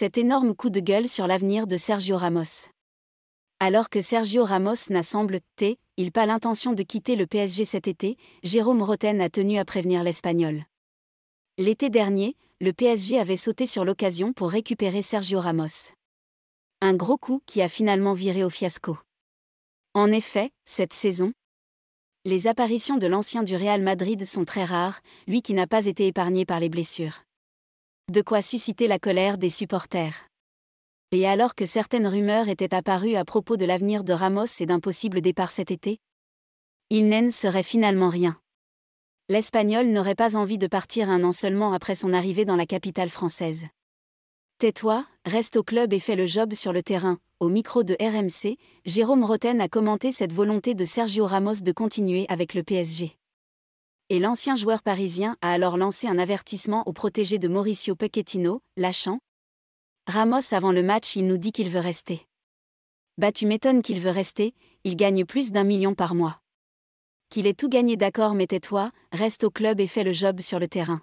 Cet énorme coup de gueule sur l'avenir de Sergio Ramos. Alors que Sergio Ramos n'a semble-t-il pas l'intention de quitter le PSG cet été, Jérôme Roten a tenu à prévenir l'Espagnol. L'été dernier, le PSG avait sauté sur l'occasion pour récupérer Sergio Ramos. Un gros coup qui a finalement viré au fiasco. En effet, cette saison, les apparitions de l'ancien du Real Madrid sont très rares, lui qui n'a pas été épargné par les blessures de quoi susciter la colère des supporters. Et alors que certaines rumeurs étaient apparues à propos de l'avenir de Ramos et d'un possible départ cet été, il n'en serait finalement rien. L'Espagnol n'aurait pas envie de partir un an seulement après son arrivée dans la capitale française. Tais-toi, reste au club et fais le job sur le terrain. Au micro de RMC, Jérôme Roten a commenté cette volonté de Sergio Ramos de continuer avec le PSG et l'ancien joueur parisien a alors lancé un avertissement au protégé de Mauricio Pochettino, lâchant Ramos avant le match, il nous dit qu'il veut rester. Bah tu m'étonnes qu'il veut rester, il gagne plus d'un million par mois. Qu'il ait tout gagné d'accord mais tais-toi, reste au club et fais le job sur le terrain.